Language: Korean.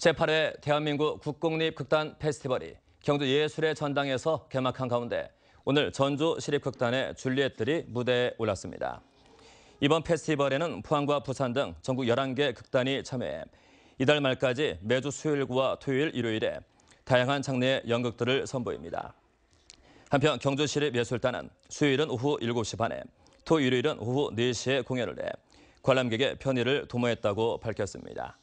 제8회 대한민국 국공립 극단 페스티벌이 경주 예술의 전당에서 개막한 가운데 오늘 전주 시립극단의 줄리엣들이 무대에 올랐습니다. 이번 페스티벌에는 포항과 부산 등 전국 11개 극단이 참여해 이달 말까지 매주 수요일과 토요일, 일요일에 다양한 장르의 연극들을 선보입니다. 한편 경주시립예술단은 수요일은 오후 7시 반에, 토, 일요일은 오후 4시에 공연을 해 관람객의 편의를 도모했다고 밝혔습니다.